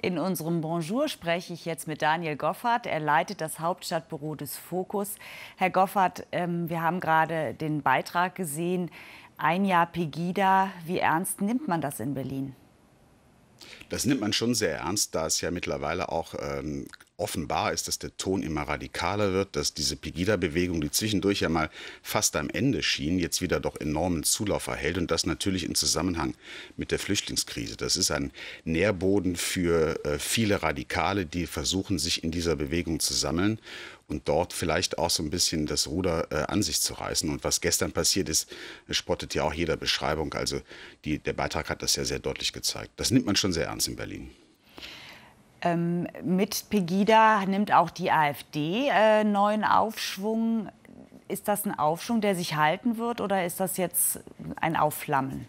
In unserem Bonjour spreche ich jetzt mit Daniel Goffert. Er leitet das Hauptstadtbüro des Fokus. Herr Goffert, ähm, wir haben gerade den Beitrag gesehen. Ein Jahr Pegida. Wie ernst nimmt man das in Berlin? Das nimmt man schon sehr ernst, da es ja mittlerweile auch ähm, offenbar ist, dass der Ton immer radikaler wird, dass diese Pegida-Bewegung, die zwischendurch ja mal fast am Ende schien, jetzt wieder doch enormen Zulauf erhält und das natürlich im Zusammenhang mit der Flüchtlingskrise. Das ist ein Nährboden für äh, viele Radikale, die versuchen, sich in dieser Bewegung zu sammeln und dort vielleicht auch so ein bisschen das Ruder äh, an sich zu reißen. Und was gestern passiert ist, spottet ja auch jeder Beschreibung. Also die, der Beitrag hat das ja sehr deutlich gezeigt. Das nimmt man schon sehr ernst in Berlin. Ähm, mit Pegida nimmt auch die AfD äh, neuen Aufschwung. Ist das ein Aufschwung, der sich halten wird, oder ist das jetzt ein Aufflammen?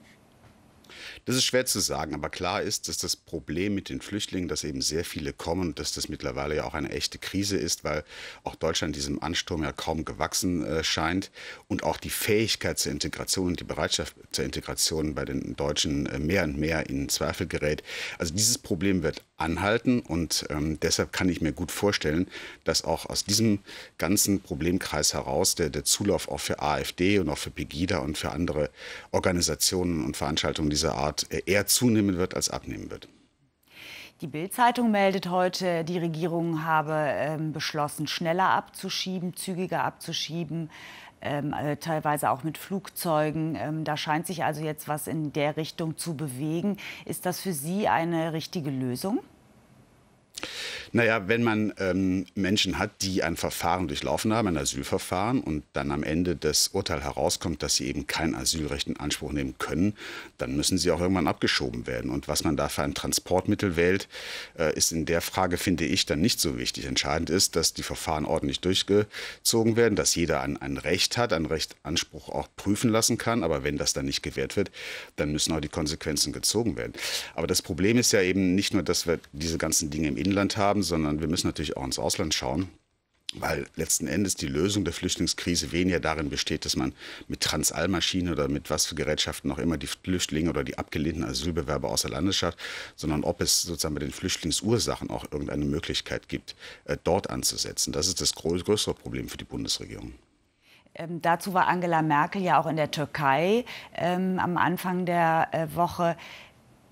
Das ist schwer zu sagen, aber klar ist, dass das Problem mit den Flüchtlingen, dass eben sehr viele kommen, dass das mittlerweile ja auch eine echte Krise ist, weil auch Deutschland diesem Ansturm ja kaum gewachsen äh, scheint und auch die Fähigkeit zur Integration und die Bereitschaft zur Integration bei den Deutschen äh, mehr und mehr in Zweifel gerät. Also dieses Problem wird anhalten. Und ähm, deshalb kann ich mir gut vorstellen, dass auch aus diesem ganzen Problemkreis heraus der, der Zulauf auch für AfD und auch für Pegida und für andere Organisationen und Veranstaltungen dieser Art äh, eher zunehmen wird als abnehmen wird. Die Bild-Zeitung meldet heute, die Regierung habe ähm, beschlossen, schneller abzuschieben, zügiger abzuschieben, ähm, äh, teilweise auch mit Flugzeugen. Ähm, da scheint sich also jetzt was in der Richtung zu bewegen. Ist das für Sie eine richtige Lösung? Naja, wenn man ähm, Menschen hat, die ein Verfahren durchlaufen haben, ein Asylverfahren, und dann am Ende das Urteil herauskommt, dass sie eben kein Asylrecht in Anspruch nehmen können, dann müssen sie auch irgendwann abgeschoben werden. Und was man da für ein Transportmittel wählt, äh, ist in der Frage, finde ich, dann nicht so wichtig. Entscheidend ist, dass die Verfahren ordentlich durchgezogen werden, dass jeder ein, ein Recht hat, ein Rechtsanspruch auch prüfen lassen kann. Aber wenn das dann nicht gewährt wird, dann müssen auch die Konsequenzen gezogen werden. Aber das Problem ist ja eben nicht nur, dass wir diese ganzen Dinge im Inland haben, haben, sondern wir müssen natürlich auch ins Ausland schauen. Weil letzten Endes die Lösung der Flüchtlingskrise weniger darin besteht, dass man mit Transallmaschinen oder mit was für Gerätschaften auch immer die Flüchtlinge oder die abgelehnten Asylbewerber außer Landes schafft, sondern ob es sozusagen bei den Flüchtlingsursachen auch irgendeine Möglichkeit gibt, äh, dort anzusetzen. Das ist das größere Problem für die Bundesregierung. Ähm, dazu war Angela Merkel ja auch in der Türkei ähm, am Anfang der äh, Woche.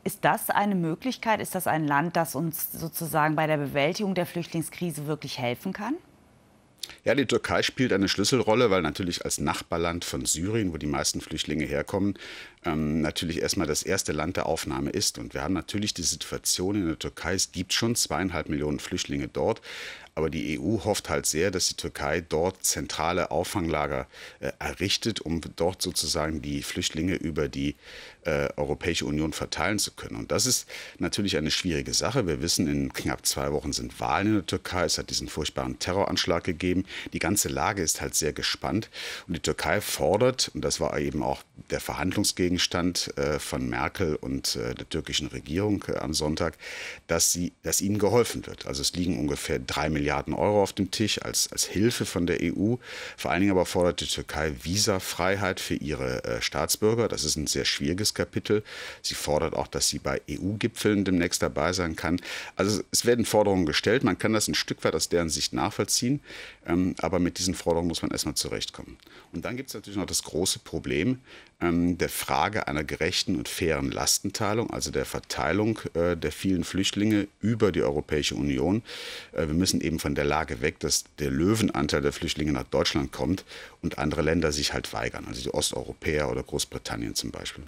Ist das eine Möglichkeit? Ist das ein Land, das uns sozusagen bei der Bewältigung der Flüchtlingskrise wirklich helfen kann? Ja, die Türkei spielt eine Schlüsselrolle, weil natürlich als Nachbarland von Syrien, wo die meisten Flüchtlinge herkommen, ähm, natürlich erstmal das erste Land der Aufnahme ist. Und wir haben natürlich die Situation in der Türkei, es gibt schon zweieinhalb Millionen Flüchtlinge dort, aber die EU hofft halt sehr, dass die Türkei dort zentrale Auffanglager äh, errichtet, um dort sozusagen die Flüchtlinge über die äh, Europäische Union verteilen zu können. Und das ist natürlich eine schwierige Sache. Wir wissen, in knapp zwei Wochen sind Wahlen in der Türkei. Es hat diesen furchtbaren Terroranschlag gegeben. Die ganze Lage ist halt sehr gespannt. Und die Türkei fordert, und das war eben auch der Verhandlungsgegenstand äh, von Merkel und äh, der türkischen Regierung am Sonntag, dass, sie, dass ihnen geholfen wird. Also es liegen ungefähr drei Milliarden Euro auf dem Tisch als, als Hilfe von der EU. Vor allen Dingen aber fordert die Türkei Visafreiheit für ihre Staatsbürger. Das ist ein sehr schwieriges Rechtskapitel. Sie fordert auch, dass sie bei EU-Gipfeln demnächst dabei sein kann. Also es werden Forderungen gestellt. Man kann das ein Stück weit aus deren Sicht nachvollziehen. Ähm, aber mit diesen Forderungen muss man erstmal zurechtkommen. Und dann gibt es natürlich noch das große Problem ähm, der Frage einer gerechten und fairen Lastenteilung, also der Verteilung äh, der vielen Flüchtlinge über die Europäische Union. Äh, wir müssen eben von der Lage weg, dass der Löwenanteil der Flüchtlinge nach Deutschland kommt und andere Länder sich halt weigern, also die Osteuropäer oder Großbritannien zum Beispiel.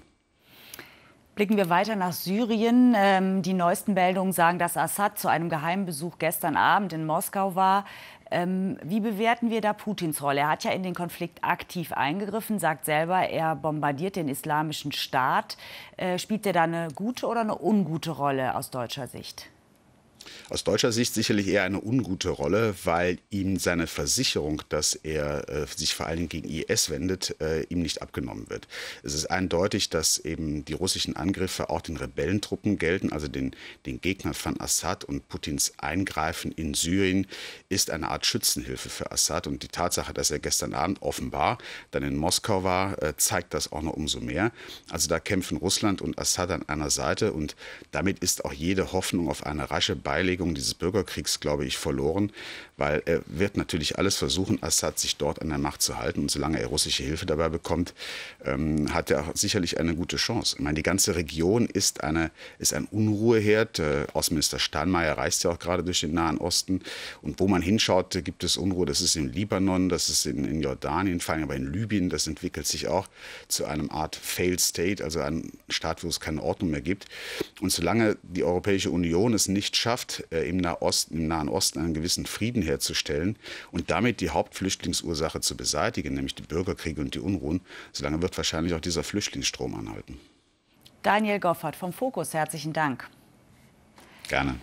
Blicken wir weiter nach Syrien. Ähm, die neuesten Meldungen sagen, dass Assad zu einem Geheimbesuch gestern Abend in Moskau war. Ähm, wie bewerten wir da Putins Rolle? Er hat ja in den Konflikt aktiv eingegriffen, sagt selber, er bombardiert den islamischen Staat. Äh, spielt er da eine gute oder eine ungute Rolle aus deutscher Sicht? aus deutscher Sicht sicherlich eher eine ungute Rolle, weil ihm seine Versicherung, dass er äh, sich vor allem gegen IS wendet, äh, ihm nicht abgenommen wird. Es ist eindeutig, dass eben die russischen Angriffe auch den Rebellentruppen gelten, also den, den Gegnern von Assad und Putins Eingreifen in Syrien ist eine Art Schützenhilfe für Assad. Und die Tatsache, dass er gestern Abend offenbar dann in Moskau war, äh, zeigt das auch noch umso mehr. Also da kämpfen Russland und Assad an einer Seite und damit ist auch jede Hoffnung auf eine rasche Beidung Beilegung dieses Bürgerkriegs, glaube ich, verloren, weil er wird natürlich alles versuchen, Assad sich dort an der Macht zu halten. Und solange er russische Hilfe dabei bekommt, ähm, hat er auch sicherlich eine gute Chance. Ich meine, die ganze Region ist, eine, ist ein Unruheherd. Äh, Außenminister Steinmeier reist ja auch gerade durch den Nahen Osten. Und wo man hinschaut, äh, gibt es Unruhe. Das ist im Libanon, das ist in, in Jordanien, vor allem aber in Libyen. Das entwickelt sich auch zu einem Art Failed State, also einem Staat, wo es keine Ordnung mehr gibt. Und solange die Europäische Union es nicht schafft, geschafft, äh, im, Nahost, im Nahen Osten einen gewissen Frieden herzustellen und damit die Hauptflüchtlingsursache zu beseitigen, nämlich die Bürgerkriege und die Unruhen. Solange wird wahrscheinlich auch dieser Flüchtlingsstrom anhalten. Daniel Goffert vom Fokus, herzlichen Dank. Gerne.